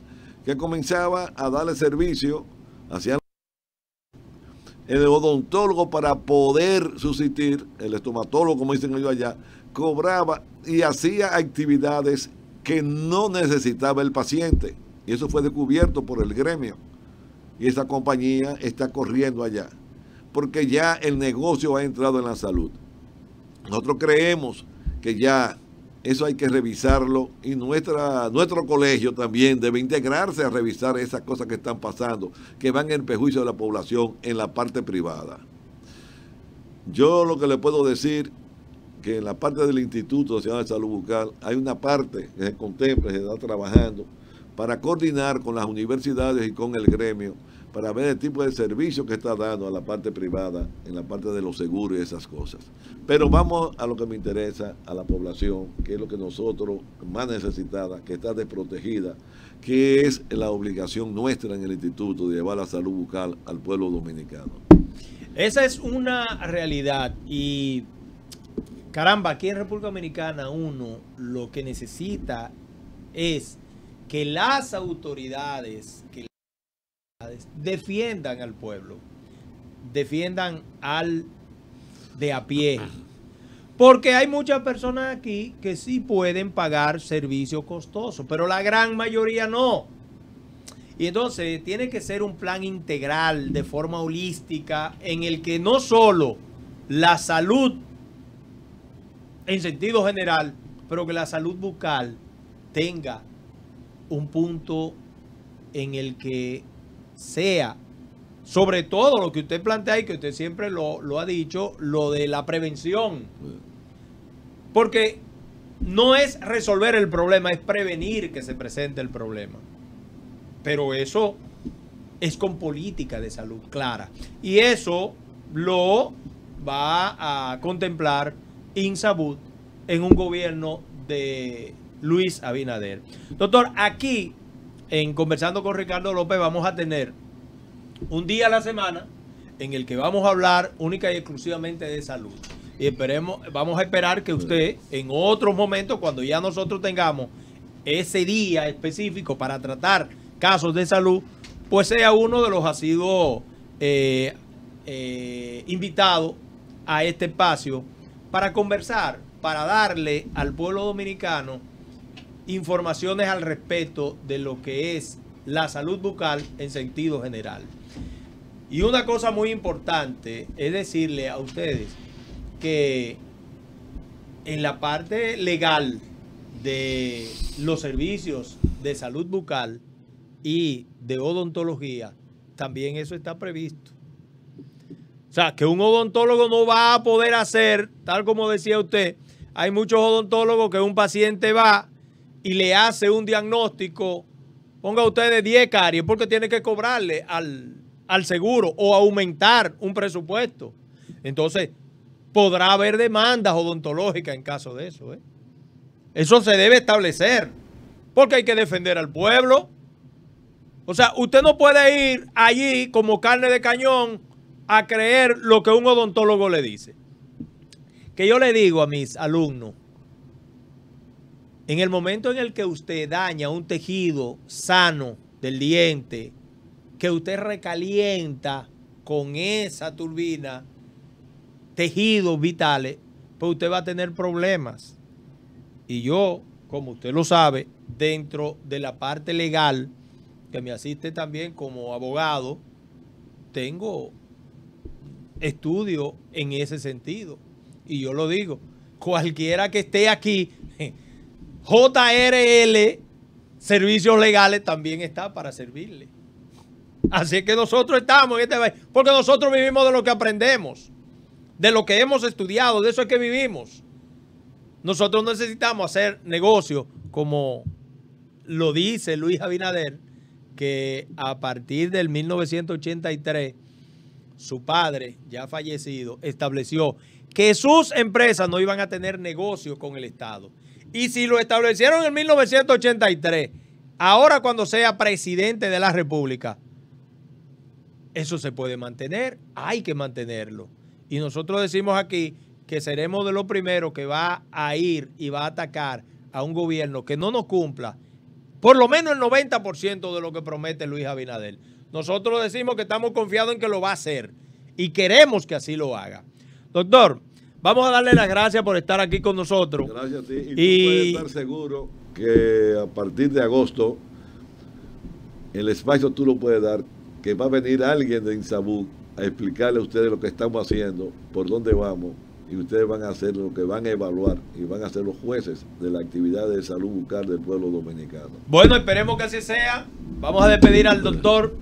S3: que comenzaba a darle servicio, hacia el odontólogo para poder subsistir, el estomatólogo, como dicen ellos allá, cobraba y hacía actividades que no necesitaba el paciente. Y eso fue descubierto por el gremio. Y esa compañía está corriendo allá, porque ya el negocio ha entrado en la salud. Nosotros creemos que ya eso hay que revisarlo y nuestra, nuestro colegio también debe integrarse a revisar esas cosas que están pasando, que van en perjuicio de la población en la parte privada. Yo lo que le puedo decir que en la parte del Instituto Nacional de Salud Bucal hay una parte que se contempla, se está trabajando para coordinar con las universidades y con el gremio para ver el tipo de servicio que está dando a la parte privada, en la parte de los seguros y esas cosas. Pero vamos a lo que me interesa, a la población, que es lo que nosotros más necesitada, que está desprotegida, que es la obligación nuestra en el instituto de llevar la salud bucal al pueblo dominicano.
S1: Esa es una realidad y caramba, aquí en República Dominicana uno lo que necesita es que las autoridades, que defiendan al pueblo, defiendan al de a pie. Porque hay muchas personas aquí que sí pueden pagar servicios costosos, pero la gran mayoría no. Y entonces tiene que ser un plan integral, de forma holística, en el que no solo la salud en sentido general, pero que la salud bucal tenga un punto en el que sea, sobre todo lo que usted plantea y que usted siempre lo, ha dicho, lo de la prevención. Porque no es resolver el problema, es prevenir que se presente el problema. Pero eso es con política de salud clara. Y eso lo va a contemplar Insabud en un gobierno de Luis Abinader. Doctor, aquí en Conversando con Ricardo López vamos a tener un día a la semana en el que vamos a hablar única y exclusivamente de salud. Y esperemos, vamos a esperar que usted en otros momentos, cuando ya nosotros tengamos ese día específico para tratar casos de salud, pues sea uno de los que eh, eh, invitados a este espacio para conversar, para darle al pueblo dominicano informaciones al respecto de lo que es la salud bucal en sentido general. Y una cosa muy importante es decirle a ustedes que en la parte legal de los servicios de salud bucal y de odontología, también eso está previsto. O sea, que un odontólogo no va a poder hacer, tal como decía usted, hay muchos odontólogos que un paciente va, y le hace un diagnóstico, ponga ustedes 10 caries, porque tiene que cobrarle al, al seguro o aumentar un presupuesto. Entonces, podrá haber demandas odontológicas en caso de eso. ¿eh? Eso se debe establecer, porque hay que defender al pueblo. O sea, usted no puede ir allí como carne de cañón a creer lo que un odontólogo le dice. Que yo le digo a mis alumnos, en el momento en el que usted daña un tejido sano del diente, que usted recalienta con esa turbina tejidos vitales, pues usted va a tener problemas. Y yo, como usted lo sabe, dentro de la parte legal, que me asiste también como abogado, tengo estudio en ese sentido. Y yo lo digo, cualquiera que esté aquí JRL Servicios Legales también está para servirle. Así que nosotros estamos este porque nosotros vivimos de lo que aprendemos, de lo que hemos estudiado, de eso es que vivimos. Nosotros necesitamos hacer negocio, como lo dice Luis Abinader, que a partir del 1983, su padre, ya fallecido, estableció que sus empresas no iban a tener negocio con el Estado y si lo establecieron en 1983, ahora cuando sea presidente de la República, eso se puede mantener, hay que mantenerlo. Y nosotros decimos aquí que seremos de los primeros que va a ir y va a atacar a un gobierno que no nos cumpla por lo menos el 90% de lo que promete Luis Abinadel. Nosotros decimos que estamos confiados en que lo va a hacer y queremos que así lo haga. Doctor, Vamos a darle las gracias por estar aquí con nosotros. Gracias a ti. Y, Tú puedes estar seguro
S3: que a partir de agosto, el espacio tú lo puedes dar, que va a venir alguien de Insabú a explicarle a ustedes lo que estamos haciendo, por dónde vamos, y ustedes van a hacer lo que van a evaluar y van a ser los
S1: jueces de
S3: la actividad de salud bucal del pueblo dominicano.
S1: Bueno, esperemos que así sea. Vamos a despedir al doctor.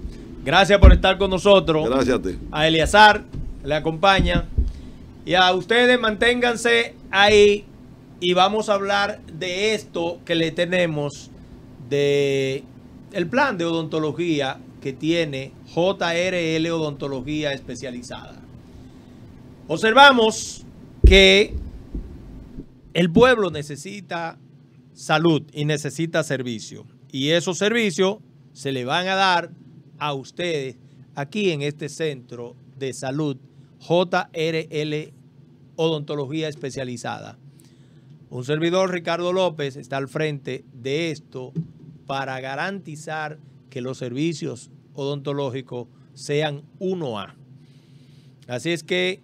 S1: Gracias por estar con nosotros. Gracias a ti. A Eliazar, le acompaña. Y a ustedes manténganse ahí y vamos a hablar de esto que le tenemos de el plan de odontología que tiene JRL Odontología Especializada. Observamos que el pueblo necesita salud y necesita servicio. Y esos servicios se le van a dar a ustedes aquí en este centro de salud JRL Odontología Especializada. Un servidor, Ricardo López, está al frente de esto para garantizar que los servicios odontológicos sean 1A. Así es que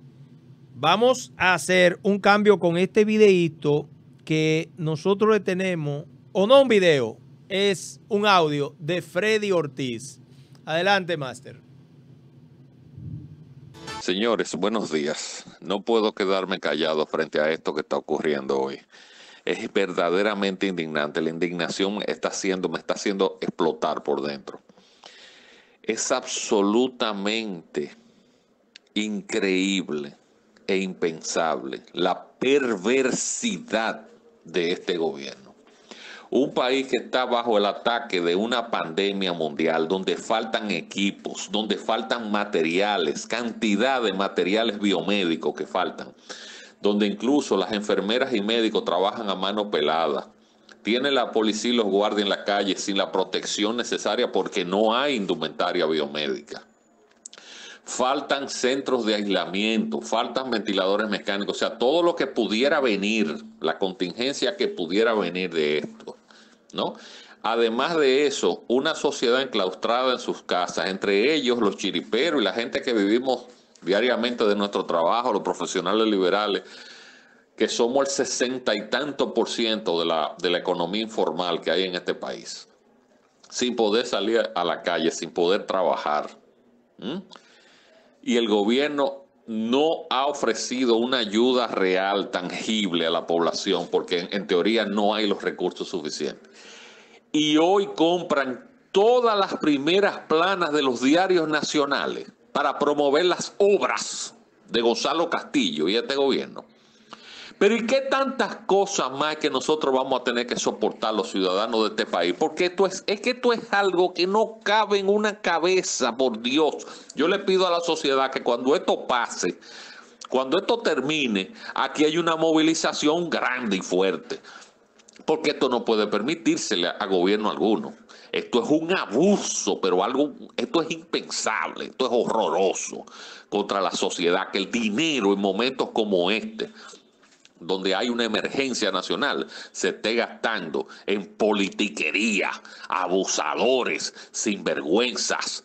S1: vamos a hacer un cambio con este videíto que nosotros le tenemos, o no un video, es un audio de Freddy Ortiz. Adelante, Master.
S2: Señores, buenos días. No puedo quedarme callado frente a esto que está ocurriendo hoy. Es verdaderamente indignante. La indignación está haciendo, me está haciendo explotar por dentro. Es absolutamente increíble e impensable la perversidad de este gobierno. Un país que está bajo el ataque de una pandemia mundial, donde faltan equipos, donde faltan materiales, cantidad de materiales biomédicos que faltan, donde incluso las enfermeras y médicos trabajan a mano pelada. Tiene la policía y los guardias en la calle sin la protección necesaria porque no hay indumentaria biomédica. Faltan centros de aislamiento, faltan ventiladores mecánicos, o sea, todo lo que pudiera venir, la contingencia que pudiera venir de esto ¿no? Además de eso, una sociedad enclaustrada en sus casas, entre ellos los chiriperos y la gente que vivimos diariamente de nuestro trabajo, los profesionales liberales, que somos el sesenta y tanto por ciento de la, economía informal que hay en este país, sin poder salir a la calle, sin poder trabajar. Y el gobierno no ha ofrecido una ayuda real, tangible a la población, porque en teoría no hay los recursos suficientes y hoy compran todas las primeras planas de los diarios nacionales para promover las obras de Gonzalo Castillo y este gobierno. Pero ¿y qué tantas cosas más que nosotros vamos a tener que soportar los ciudadanos de este país? Porque esto es, que esto es algo que no cabe en una cabeza, por Dios. Yo le pido a la sociedad que cuando esto pase, cuando esto termine, aquí hay una movilización grande y fuerte porque esto no puede permitírsele a gobierno alguno. Esto es un abuso, pero algo, esto es impensable, esto es horroroso contra la sociedad, que el dinero en momentos como este, donde hay una emergencia nacional, se esté gastando en politiquería, abusadores, sinvergüenzas.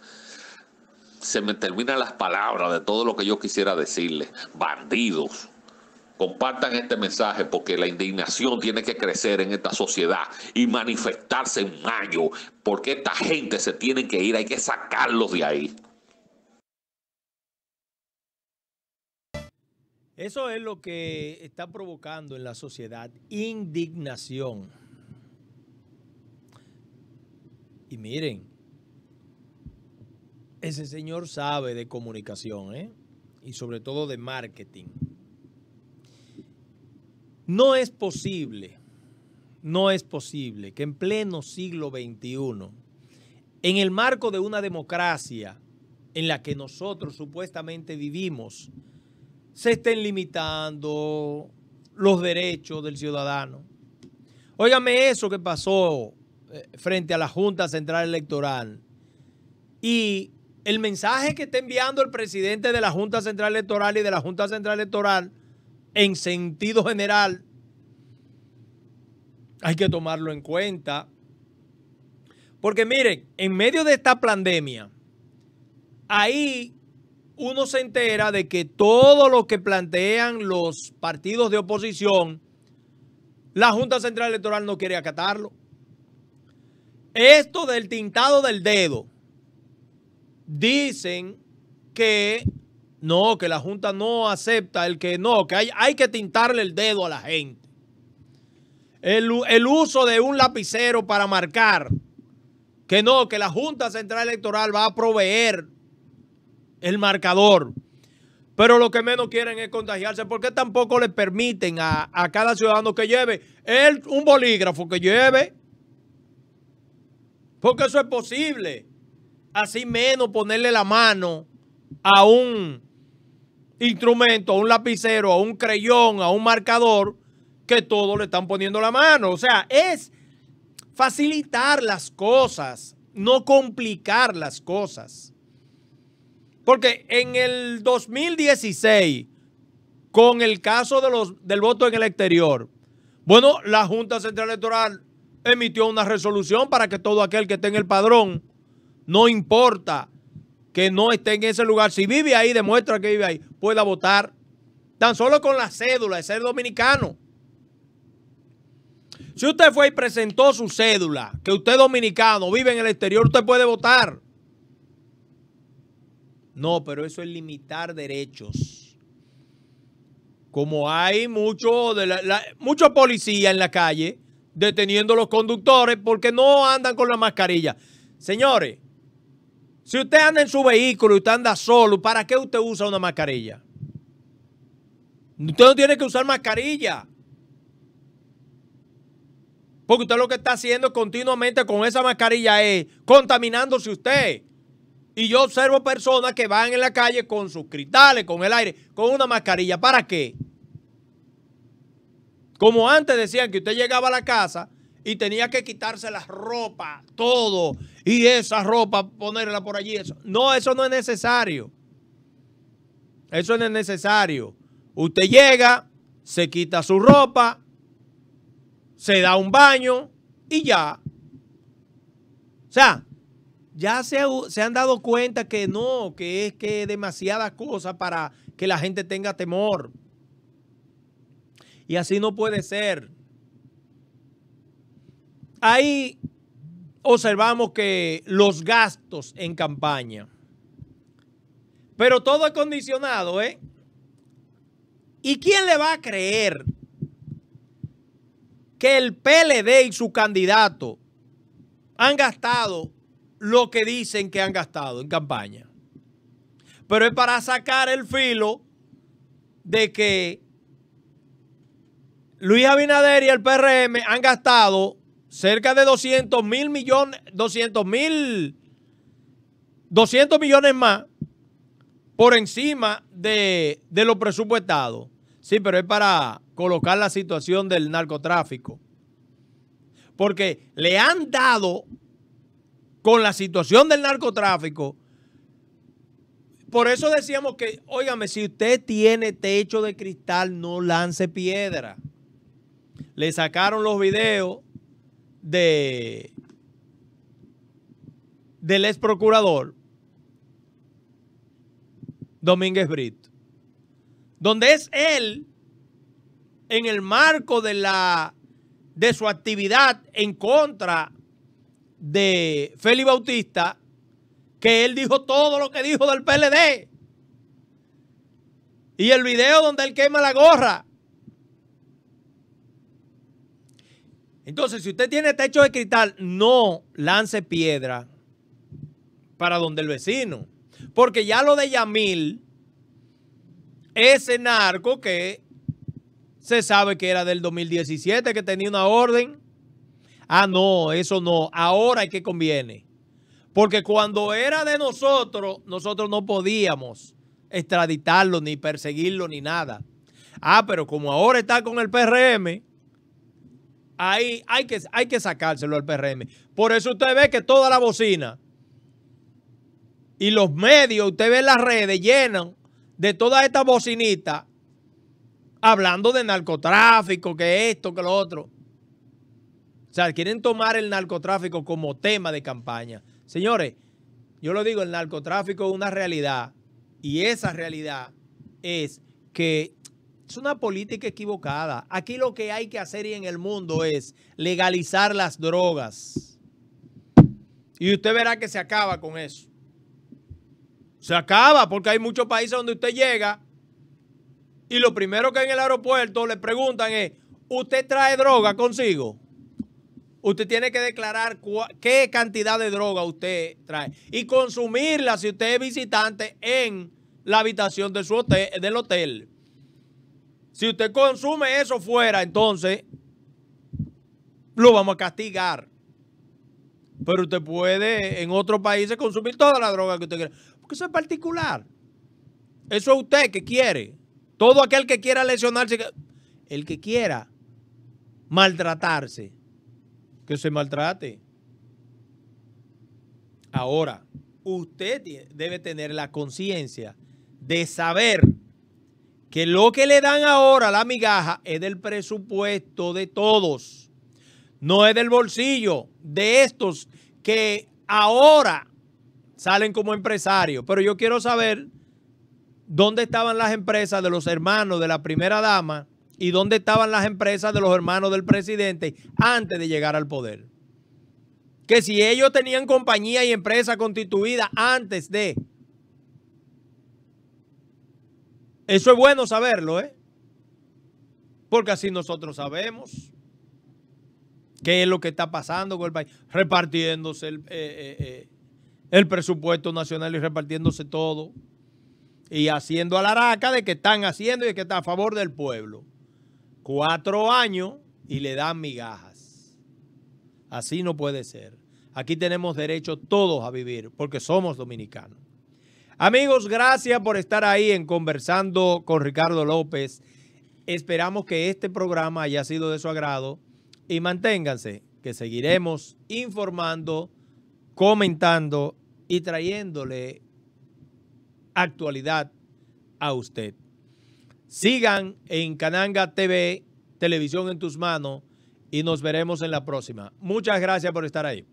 S2: Se me terminan las palabras de todo lo que yo quisiera decirles, bandidos. Compartan este mensaje porque la indignación tiene que crecer en esta sociedad y manifestarse en mayo porque esta gente se tiene que ir, hay que sacarlos de ahí.
S1: Eso es lo que está provocando en la sociedad indignación. Y miren, ese señor sabe de comunicación ¿eh? y sobre todo de marketing. No es posible, no es posible que en pleno siglo XXI, en el marco de una democracia en la que nosotros supuestamente vivimos, se estén limitando los derechos del ciudadano. Óigame eso que pasó eh, frente a la Junta Central Electoral y el mensaje que está enviando el presidente de la Junta Central Electoral y de la Junta Central Electoral en sentido general, hay que tomarlo en cuenta. Porque miren, en medio de esta pandemia, ahí uno se entera de que todo lo que plantean los partidos de oposición, la Junta Central Electoral no quiere acatarlo. Esto del tintado del dedo, dicen que no, que la Junta no acepta el que no, que hay, hay que tintarle el dedo a la gente. El, uso de un lapicero para marcar. Que no, que la Junta Central Electoral va a proveer el marcador. Pero lo que menos quieren es contagiarse porque tampoco le permiten a, cada ciudadano que lleve un bolígrafo que lleve. Porque eso es posible. Así menos ponerle la mano a un instrumento, a un lapicero, a un creyón, a un marcador, que todos le están poniendo la mano. O sea, es facilitar las cosas, no complicar las cosas. Porque en el 2016, con el caso de los, del voto en el exterior, bueno, la Junta Central Electoral emitió una resolución para que todo aquel que esté en el padrón, no importa que no esté en ese lugar, si vive ahí, demuestra que vive ahí, pueda votar. Tan solo con la cédula de ser dominicano. Si usted fue y presentó su cédula, que usted es dominicano, vive en el exterior, usted puede votar. No, pero eso es limitar derechos. Como hay muchos mucho policías en la calle deteniendo a los conductores porque no andan con la mascarilla. Señores, si usted anda en su vehículo y usted anda solo, ¿para qué usted usa una mascarilla? Usted no tiene que usar mascarilla. Porque usted lo que está haciendo continuamente con esa mascarilla es contaminándose usted. Y yo observo personas que van en la calle con sus cristales, con el aire, con una mascarilla. ¿Para qué? Como antes decían que usted llegaba a la casa y tenía que quitarse la ropa, todo, y esa ropa ponerla por allí. Eso. No, eso no es necesario. Eso no es necesario. Usted llega, se quita su ropa, se da un baño y ya. O sea, ya se, han dado cuenta que no, que es que demasiadas cosas para que la gente tenga temor. Y así no puede ser. Ahí observamos que los gastos en campaña. Pero todo es condicionado, ¿eh? ¿Y quién le va a creer que el PLD y su candidato han gastado lo que dicen que han gastado en campaña? Pero es para sacar el filo de que Luis Abinader y el PRM han gastado cerca de 200 mil millones, 200 mil, 200 millones más por encima de, de lo presupuestado. Sí, pero es para colocar la situación del narcotráfico. Porque le han dado con la situación del narcotráfico. Por eso decíamos que, óigame, si usted tiene techo de cristal, no lance piedra. Le sacaron los videos de del ex procurador Domínguez Brito, donde es él, en el marco de, la, de su actividad en contra de Félix Bautista, que él dijo todo lo que dijo del PLD. Y el video donde él quema la gorra Entonces, si usted tiene techo de cristal, no lance piedra para donde el vecino. Porque ya lo de Yamil, ese narco que se sabe que era del 2017, que tenía una orden. Ah, no, eso no. Ahora es que conviene. Porque cuando era de nosotros, nosotros no podíamos extraditarlo, ni perseguirlo, ni nada. Ah, pero como ahora está con el PRM, Ahí hay que, hay que sacárselo al PRM. Por eso usted ve que toda la bocina y los medios, usted ve las redes llenas de toda esta bocinita hablando de narcotráfico, que esto, que lo otro. O sea, quieren tomar el narcotráfico como tema de campaña. Señores, yo lo digo, el narcotráfico es una realidad y esa realidad es que es una política equivocada. Aquí lo que hay que hacer y en el mundo es legalizar las drogas. Y usted verá que se acaba con eso. Se acaba porque hay muchos países donde usted llega y lo primero que en el aeropuerto le preguntan es, ¿usted trae droga consigo? Usted tiene que declarar qué cantidad de droga usted trae y consumirla si usted es visitante en la habitación de su hotel, del hotel. Si usted consume eso fuera, entonces lo vamos a castigar. Pero usted puede en otros países consumir toda la droga que usted quiera. Porque eso es particular. Eso es usted que quiere. Todo aquel que quiera lesionarse, el que quiera maltratarse, que se maltrate. Ahora, usted debe tener la conciencia de saber que lo que le dan ahora la migaja es del presupuesto de todos, no es del bolsillo de estos que ahora salen como empresarios. Pero yo quiero saber dónde estaban las empresas de los hermanos de la primera dama y dónde estaban las empresas de los hermanos del presidente antes de llegar al poder. Que si ellos tenían compañía y empresa constituida antes de... Eso es bueno saberlo, ¿eh? Porque así nosotros sabemos qué es lo que está pasando con el país, repartiéndose el, eh, eh, eh, presupuesto nacional y repartiéndose todo. Y haciendo alaraca de que están haciendo y que está a favor del pueblo. Cuatro años y le dan migajas. Así no puede ser. Aquí tenemos derecho todos a vivir porque somos dominicanos. Amigos, gracias por estar ahí en conversando con Ricardo López. Esperamos que este programa haya sido de su agrado y manténganse, que seguiremos informando, comentando y trayéndole actualidad a usted. Sigan en Cananga TV, Televisión en tus manos y nos veremos en la próxima. Muchas gracias por estar ahí.